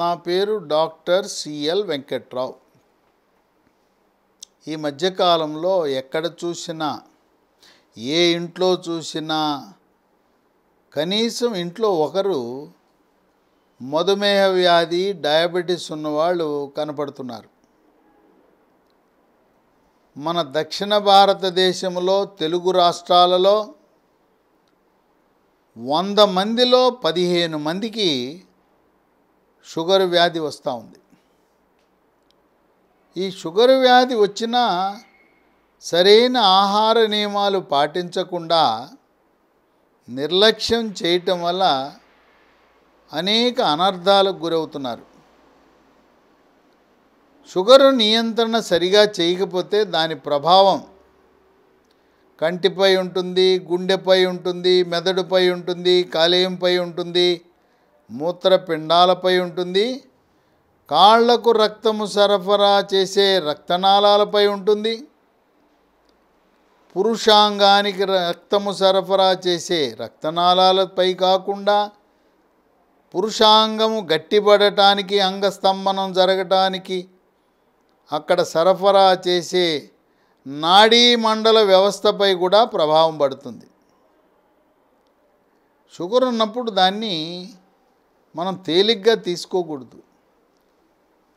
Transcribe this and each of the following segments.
నా పేరు doctor CL Venkatrao ఈ మధ్యకాలంలో ఎక్కడ చూసినా ఏ ఇంట్లో చూసినా కనీసం ఇంట్లో ఒకరు మధుమేహ వ్యాధి డయాబెటీస్ ఉన్నవాళ్ళు కనపడుతున్నారు మన దక్షిణ భారతదేశంలో తెలుగు రాష్ట్రాలలో వంద మందిలో పదిహేను మందికి షుగర్ వ్యాధి వస్తూ ఉంది ఈ షుగర్ వ్యాధి వచ్చినా సరైన ఆహార నియమాలు పాటించకుండా నిర్లక్ష్యం చేయటం వల్ల అనేక అనర్థాలకు గురవుతున్నారు షుగరు నియంత్రణ సరిగా చేయకపోతే దాని ప్రభావం కంటిపై ఉంటుంది గుండెపై ఉంటుంది మెదడుపై ఉంటుంది కాలేయంపై ఉంటుంది మూత్రపిండాలపై ఉంటుంది కాళ్లకు రక్తము సరఫరా చేసే రక్తనాళాలపై ఉంటుంది పురుషాంగానికి రక్తము సరఫరా చేసే రక్తనాళాలపై కాకుండా పురుషాంగము గట్టిపడటానికి అంగస్తంభనం జరగటానికి అక్కడ సరఫరా చేసే నాడీ మండల వ్యవస్థపై కూడా ప్రభావం పడుతుంది షుగర్ ఉన్నప్పుడు దాన్ని మనం తేలిగ్గా తీసుకోకూడదు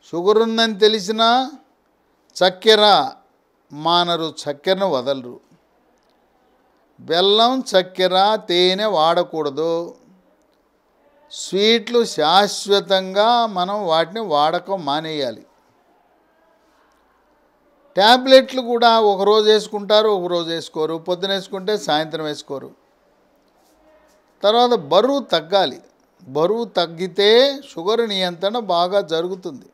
షుగర్ ఉందని తెలిసినా చక్కెర మానరు చక్కెరను వదలరు బెల్లం చక్కెర తేనె వాడకూడదు స్వీట్లు శాశ్వతంగా మనం వాటిని వాడకం మానేయాలి ట్యాబ్లెట్లు కూడా ఒకరోజు వేసుకుంటారు ఒకరోజు వేసుకోరు పొద్దున వేసుకుంటే సాయంత్రం వేసుకోరు తర్వాత బరువు తగ్గాలి బరువు తగ్గితే షుగర్ నియంత్రణ బాగా జరుగుతుంది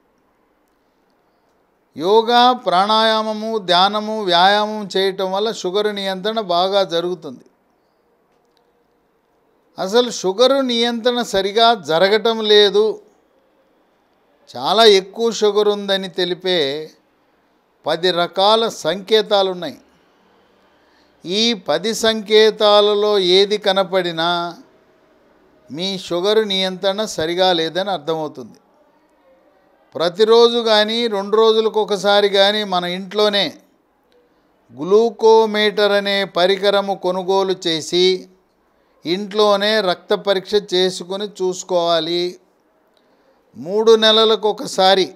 యోగా ప్రాణాయామము ధ్యానము వ్యాయామం చేయటం వల్ల షుగర్ నియంత్రణ బాగా జరుగుతుంది అసలు షుగరు నియంత్రణ సరిగా జరగటం లేదు చాలా ఎక్కువ షుగర్ ఉందని తెలిపే పది రకాల సంకేతాలు ఉన్నాయి ఈ పది సంకేతాలలో ఏది కనపడినా మీ షుగరు నియంత్రణ సరిగా లేదని అర్థమవుతుంది ప్రతిరోజు కానీ రెండు రోజులకు ఒకసారి కానీ మన ఇంట్లోనే గ్లూకోమీటర్ అనే పరికరము కొనుగోలు చేసి ఇంట్లోనే రక్త పరీక్ష చేసుకుని చూసుకోవాలి మూడు నెలలకు ఒకసారి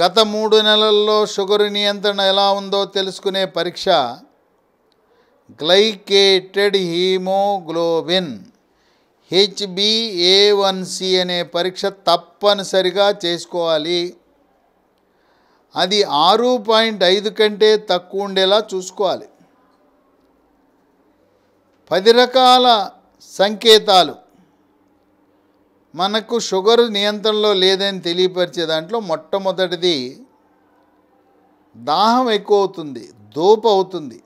గత మూడు నెలల్లో షుగర్ నియంత్రణ ఎలా ఉందో తెలుసుకునే పరీక్ష గ్లైకేటెడ్ హీమోగ్లోబిన్ హెచ్బిఏవన్సి అనే పరీక్ష తప్పనిసరిగా చేసుకోవాలి అది ఆరు పాయింట్ ఐదు కంటే తక్కువ ఉండేలా చూసుకోవాలి పది రకాల సంకేతాలు మనకు షుగర్ నియంత్రణలో లేదని తెలియపరిచే దాంట్లో మొట్టమొదటిది దాహం ఎక్కువ అవుతుంది దోపు అవుతుంది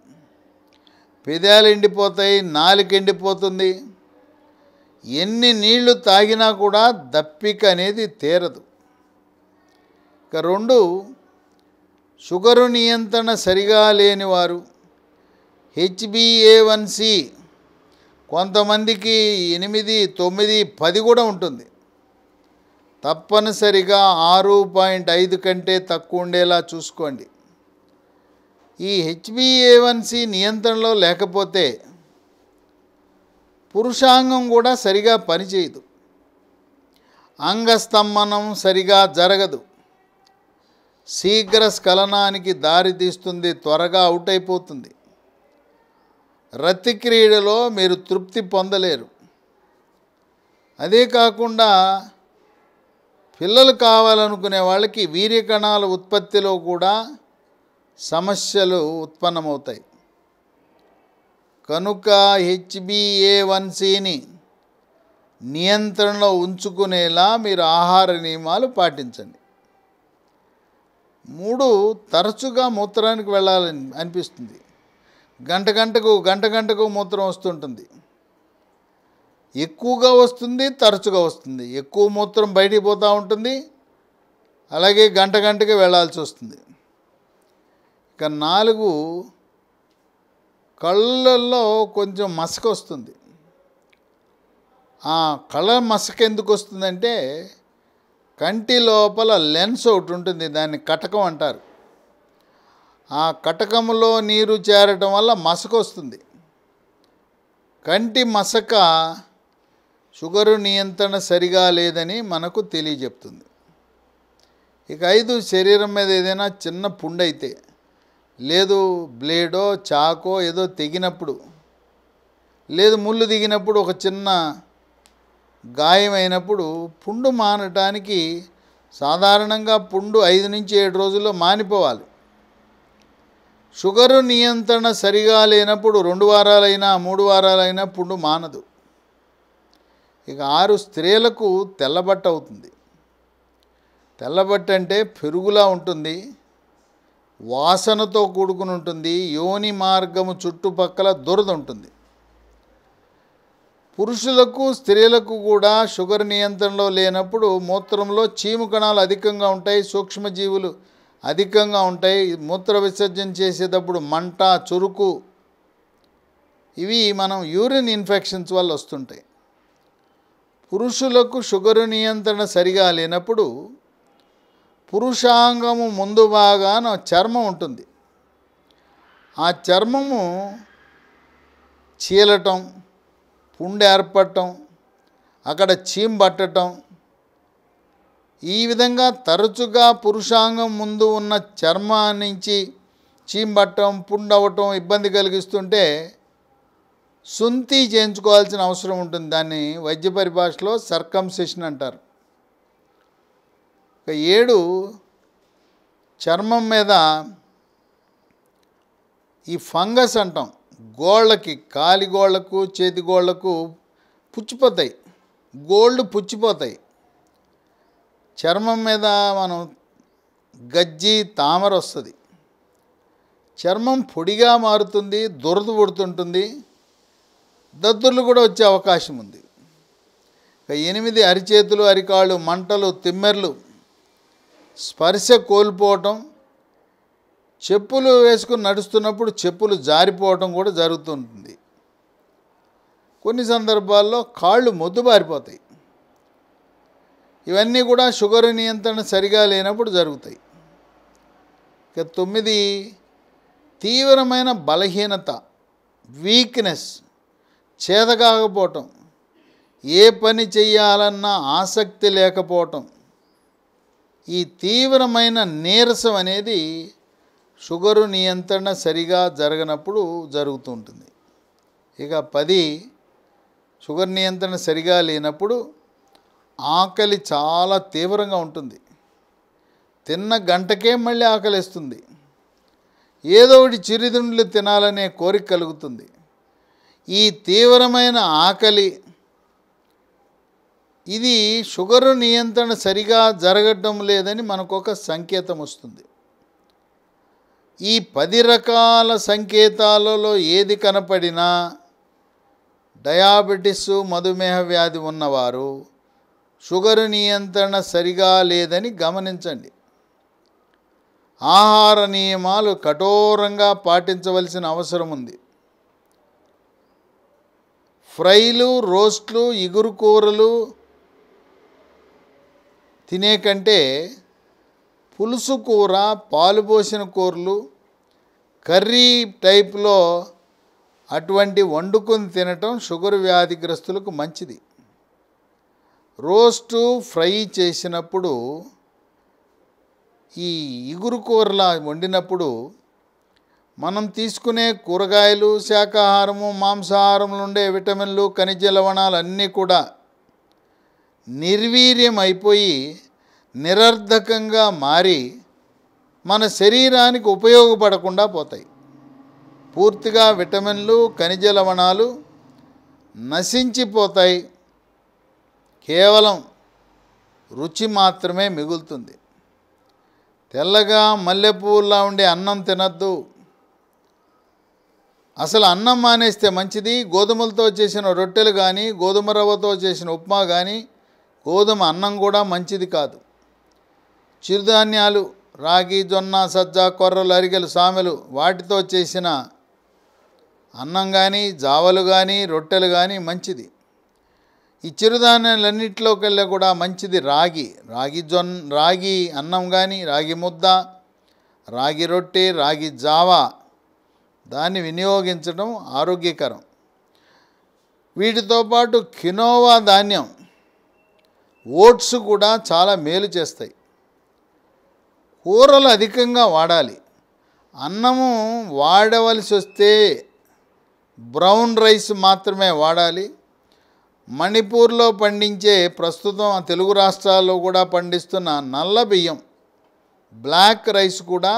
పెదాలు ఎండిపోతాయి నాలుగు ఎండిపోతుంది ఎన్ని నీళ్లు తాగినా కూడా దప్పిక అనేది తీరదు ఇక రెండు షుగరు నియంత్రణ సరిగా లేనివారు హెచ్బిఏవన్సి కొంతమందికి ఎనిమిది తొమ్మిది పది కూడా ఉంటుంది తప్పనిసరిగా ఆరు పాయింట్ ఐదు కంటే తక్కువ ఉండేలా చూసుకోండి ఈ హెచ్బిఏవన్సి నియంత్రణలో లేకపోతే పురుషాంగం కూడా సరిగా పనిచేయదు అంగస్తంభనం సరిగా జరగదు శీఘ్ర స్ఖలనానికి దారితీస్తుంది త్వరగా అవుట్ అయిపోతుంది రతిక్రీడలో మీరు తృప్తి పొందలేరు అదే కాకుండా పిల్లలు కావాలనుకునే వాళ్ళకి వీర్యకణాల ఉత్పత్తిలో కూడా సమస్యలు ఉత్పన్నమవుతాయి కనుక హెచ్బిఏ వన్సీని నియంత్రణలో ఉంచుకునేలా మీరు ఆహార నియమాలు పాటించండి మూడు తరచుగా మూత్రానికి వెళ్ళాలని అనిపిస్తుంది గంట గంటకు గంట గంటకు మూత్రం వస్తుంటుంది ఎక్కువగా వస్తుంది తరచుగా వస్తుంది ఎక్కువ మూత్రం బయటికి పోతూ ఉంటుంది అలాగే గంట గంటకి వెళ్ళాల్సి వస్తుంది ఇక నాలుగు కళ్ళల్లో కొంచెం మసక వస్తుంది ఆ కళ్ళ మసక ఎందుకు వస్తుందంటే కంటి లోపల లెన్స్ ఒకటి ఉంటుంది దాన్ని కటకం అంటారు ఆ కటకంలో నీరు చేరటం వల్ల మసక వస్తుంది కంటి మసక షుగరు నియంత్రణ సరిగా లేదని మనకు తెలియజెప్తుంది ఇక ఐదు శరీరం మీద ఏదైనా చిన్న పుండైతే లేదు బ్లేడో చాకో ఏదో తెగినప్పుడు లేదు ముళ్ళు దిగినప్పుడు ఒక చిన్న గాయమైనప్పుడు పుండు మానటానికి సాధారణంగా పుండు ఐదు నుంచి ఏడు రోజుల్లో మానిపోవాలి షుగరు నియంత్రణ సరిగా లేనప్పుడు రెండు వారాలైనా మూడు వారాలైనా పుండు మానదు ఇక ఆరు స్త్రీలకు తెల్లబట్ట అవుతుంది తెల్లబట్ట అంటే పెరుగులా ఉంటుంది వాసనతో కూడుకుని ఉంటుంది యోని మార్గము చుట్టుపక్కల దురద ఉంటుంది పురుషులకు స్త్రీలకు కూడా షుగర్ నియంత్రణలో లేనప్పుడు మూత్రంలో చీము కణాలు అధికంగా ఉంటాయి సూక్ష్మజీవులు అధికంగా ఉంటాయి మూత్ర విసర్జన చేసేటప్పుడు మంట చురుకు ఇవి మనం యూరిన్ ఇన్ఫెక్షన్స్ వల్ల వస్తుంటాయి పురుషులకు షుగర్ నియంత్రణ సరిగా లేనప్పుడు పురుషాంగము ముందు భాగాన చర్మం ఉంటుంది ఆ చర్మము చీలటం పుండె ఏర్పడటం అక్కడ చీం పట్టటం ఈ విధంగా తరచుగా పురుషాంగం ముందు ఉన్న చర్మా నుంచి చీంబట్టం పుండవటం ఇబ్బంది కలిగిస్తుంటే సుంతి చేయించుకోవాల్సిన అవసరం ఉంటుంది దాన్ని వైద్య పరిభాషలో సర్కంసెషన్ అంటారు ఒక ఏడు చర్మం మీద ఈ ఫంగస్ అంటాం గోళ్ళకి కాలి చేతిగోళ్లకు చేతి పుచ్చిపోతాయి గోళ్ళు పుచ్చిపోతాయి చర్మం మీద మనం గజ్జి తామర వస్తుంది చర్మం పొడిగా మారుతుంది దురద పుడుతుంటుంది దద్దుర్లు కూడా వచ్చే అవకాశం ఉంది ఎనిమిది అరిచేతులు అరికాళ్ళు మంటలు తిమ్మెర్లు స్పర్శ కోల్పోవటం చెప్పులు వేసుకుని నడుస్తున్నప్పుడు చెప్పులు జారిపోవటం కూడా జరుగుతుంటుంది కొన్ని సందర్భాల్లో కాళ్ళు మొద్దుబారిపోతాయి ఇవన్నీ కూడా షుగర్ నియంత్రణ సరిగా లేనప్పుడు జరుగుతాయి ఇక తొమ్మిది తీవ్రమైన బలహీనత వీక్నెస్ చేతకాకపోవటం ఏ పని చేయాలన్నా ఆసక్తి లేకపోవటం ఈ తీవ్రమైన నీరసం అనేది షుగరు నియంత్రణ సరిగా జరగనప్పుడు జరుగుతుంటుంది ఇక పది షుగర్ నియంత్రణ సరిగా లేనప్పుడు ఆకలి చాలా తీవ్రంగా ఉంటుంది తిన్న గంటకే మళ్ళీ ఆకలిస్తుంది ఏదో ఒకటి చిరుదిండ్లు తినాలనే కోరిక కలుగుతుంది ఈ తీవ్రమైన ఆకలి ఇది షుగరు నియంత్రణ సరిగా జరగడం లేదని మనకు ఒక సంకేతం వస్తుంది ఈ పది రకాల సంకేతాలలో ఏది కనపడినా డయాబెటిస్ మధుమేహ వ్యాధి ఉన్నవారు షుగరు నియంత్రణ సరిగా లేదని గమనించండి ఆహార నియమాలు కఠోరంగా పాటించవలసిన అవసరం ఉంది ఫ్రైలు రోస్ట్లు ఇగురు కూరలు తినే కంటే పులుసు కూర పాలు పోసిన కూరలు కర్రీ టైప్లో అటువంటి వండుకొని తినటం షుగర్ వ్యాధిగ్రస్తులకు మంచిది రోస్టు ఫ్రై చేసినప్పుడు ఈ ఇగురు కూరలా వండినప్పుడు మనం తీసుకునే కూరగాయలు శాకాహారము మాంసాహారంలో ఉండే విటమిన్లు ఖనిజ లవణాలు అన్నీ కూడా నిర్వీర్యం అయిపోయి నిరర్ధకంగా మారి మన శరీరానికి ఉపయోగపడకుండా పోతాయి పూర్తిగా విటమిన్లు ఖనిజ లవణాలు నశించిపోతాయి కేవలం రుచి మాత్రమే మిగులుతుంది తెల్లగా మల్లెపూల్లా ఉండే అన్నం తినద్దు అసలు అన్నం మానేస్తే మంచిది గోధుమలతో చేసిన రొట్టెలు కానీ గోధుమ రవ్వతో చేసిన ఉప్మా కానీ గోధుమ అన్నం కూడా మంచిది కాదు చిరుధాన్యాలు రాగి జొన్న సజ్జ కొర్రలు అరికెలు సామెలు వాటితో చేసిన అన్నం కానీ జావలు కానీ రొట్టెలు కానీ మంచిది ఈ చిరుధాన్యాలన్నింటిలోకెళ్ళా కూడా మంచిది రాగి రాగి జొన్న రాగి అన్నం కానీ రాగి ముద్ద రాగి రొట్టె రాగి జావ దాన్ని వినియోగించడం ఆరోగ్యకరం వీటితో పాటు కినోవా ధాన్యం ఓట్స్ కూడా చాలా మేలు చేస్తాయి కూరలు అధికంగా వాడాలి అన్నము వాడవలసి వస్తే బ్రౌన్ రైస్ మాత్రమే వాడాలి మణిపూర్లో పండించే ప్రస్తుతం తెలుగు రాష్ట్రాల్లో కూడా పండిస్తున్న నల్ల బియ్యం బ్లాక్ రైస్ కూడా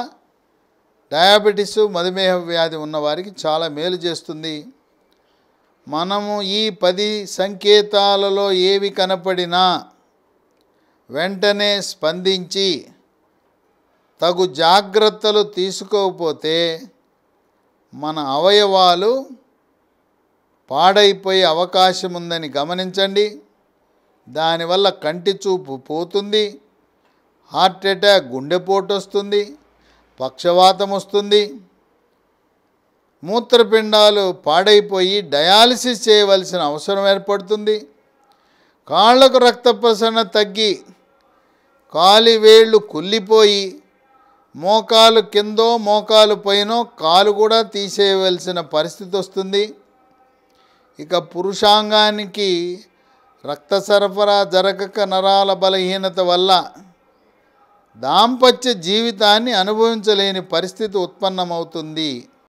డయాబెటీస్ మధుమేహ వ్యాధి ఉన్నవారికి చాలా మేలు చేస్తుంది మనము ఈ పది సంకేతాలలో ఏవి కనపడినా వెంటనే స్పందించి తగు జాగ్రత్తలు తీసుకోకపోతే మన అవయవాలు పాడైపోయే అవకాశం ఉందని గమనించండి దానివల్ల కంటి చూపు పోతుంది హార్ట్ అటాక్ గుండెపోటు వస్తుంది పక్షవాతం వస్తుంది మూత్రపిండాలు పాడైపోయి డయాలసిస్ చేయవలసిన అవసరం ఏర్పడుతుంది కాళ్లకు రక్త ప్రసరణ తగ్గి కాలి వేళ్ళు కుళ్ళిపోయి మోకాలు కిందో మోకాలు పైనో కాలు కూడా తీసేయవలసిన పరిస్థితి వస్తుంది ఇక పురుషాంగానికి రక్త సరఫరా జరగక నరాల బలహీనత వల్ల దాంపత్య జీవితాన్ని అనుభవించలేని పరిస్థితి ఉత్పన్నమవుతుంది